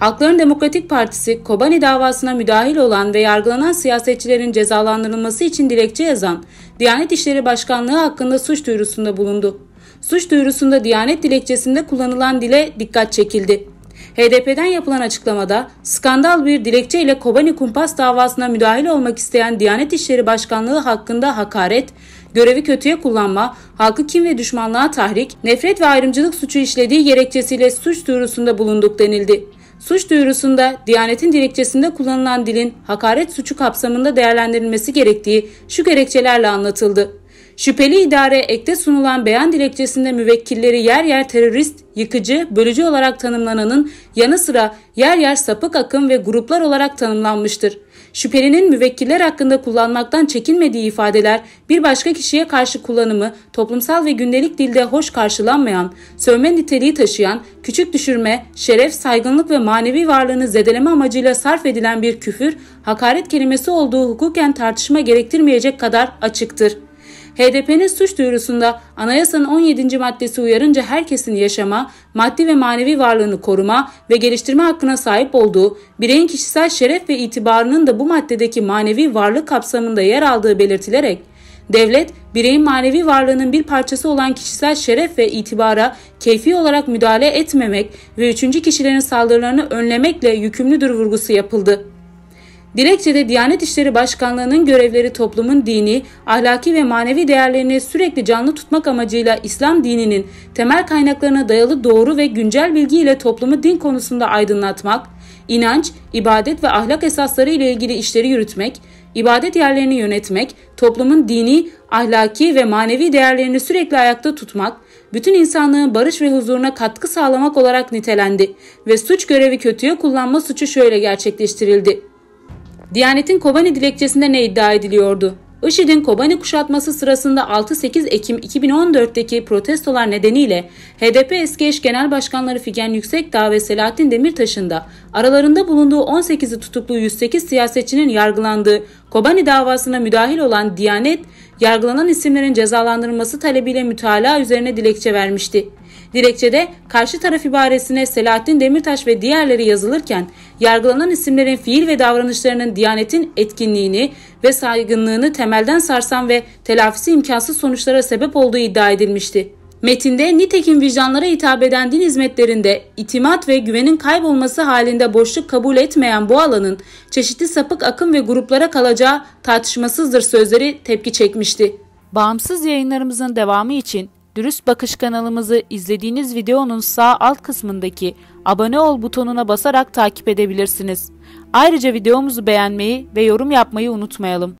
Halkların Demokratik Partisi, Kobani davasına müdahil olan ve yargılanan siyasetçilerin cezalandırılması için dilekçe yazan Diyanet İşleri Başkanlığı hakkında suç duyurusunda bulundu. Suç duyurusunda Diyanet dilekçesinde kullanılan dile dikkat çekildi. HDP'den yapılan açıklamada skandal bir dilekçe ile Kobani Kumpas davasına müdahil olmak isteyen Diyanet İşleri Başkanlığı hakkında hakaret, görevi kötüye kullanma, halkı kim ve düşmanlığa tahrik, nefret ve ayrımcılık suçu işlediği gerekçesiyle suç duyurusunda bulunduk denildi. Suç duyurusunda Diyanet'in dilekçesinde kullanılan dilin hakaret suçu kapsamında değerlendirilmesi gerektiği şu gerekçelerle anlatıldı. Şüpheli idare ekte sunulan beyan dilekçesinde müvekkilleri yer yer terörist, yıkıcı, bölücü olarak tanımlananın yanı sıra yer yer sapık akım ve gruplar olarak tanımlanmıştır. Şüphelinin müvekkiller hakkında kullanmaktan çekinmediği ifadeler bir başka kişiye karşı kullanımı toplumsal ve gündelik dilde hoş karşılanmayan, sövme niteliği taşıyan, küçük düşürme, şeref, saygınlık ve manevi varlığını zedeleme amacıyla sarf edilen bir küfür, hakaret kelimesi olduğu hukuken tartışma gerektirmeyecek kadar açıktır. HDP'nin suç duyurusunda anayasanın 17. maddesi uyarınca herkesin yaşama, maddi ve manevi varlığını koruma ve geliştirme hakkına sahip olduğu, bireyin kişisel şeref ve itibarının da bu maddedeki manevi varlık kapsamında yer aldığı belirtilerek, devlet, bireyin manevi varlığının bir parçası olan kişisel şeref ve itibara keyfi olarak müdahale etmemek ve üçüncü kişilerin saldırılarını önlemekle yükümlüdür vurgusu yapıldı. Dilekçede Diyanet İşleri Başkanlığı'nın görevleri toplumun dini, ahlaki ve manevi değerlerini sürekli canlı tutmak amacıyla İslam dininin temel kaynaklarına dayalı doğru ve güncel bilgi ile toplumu din konusunda aydınlatmak, inanç, ibadet ve ahlak esasları ile ilgili işleri yürütmek, ibadet yerlerini yönetmek, toplumun dini, ahlaki ve manevi değerlerini sürekli ayakta tutmak, bütün insanlığın barış ve huzuruna katkı sağlamak olarak nitelendi ve suç görevi kötüye kullanma suçu şöyle gerçekleştirildi. Diyanet'in Kobani dilekçesinde ne iddia ediliyordu? IŞİD'in Kobani kuşatması sırasında 6-8 Ekim 2014'teki protestolar nedeniyle HDP eski eş genel başkanları Figen Yüksekdağ ve Selahattin Demirtaş'ın da aralarında bulunduğu 18'i tutuklu 108 siyasetçinin yargılandığı Kobani davasına müdahil olan Diyanet, yargılanan isimlerin cezalandırılması talebiyle mütalaa üzerine dilekçe vermişti. Dilekçede karşı taraf ibaresine Selahattin Demirtaş ve diğerleri yazılırken yargılanan isimlerin fiil ve davranışlarının Diyanet'in etkinliğini ve saygınlığını temelden sarsan ve telafisi imkansız sonuçlara sebep olduğu iddia edilmişti. Metinde nitekim vicdanlara hitap eden din hizmetlerinde itimat ve güvenin kaybolması halinde boşluk kabul etmeyen bu alanın çeşitli sapık akım ve gruplara kalacağı tartışmasızdır sözleri tepki çekmişti. Bağımsız yayınlarımızın devamı için Dürüst Bakış kanalımızı izlediğiniz videonun sağ alt kısmındaki abone ol butonuna basarak takip edebilirsiniz. Ayrıca videomuzu beğenmeyi ve yorum yapmayı unutmayalım.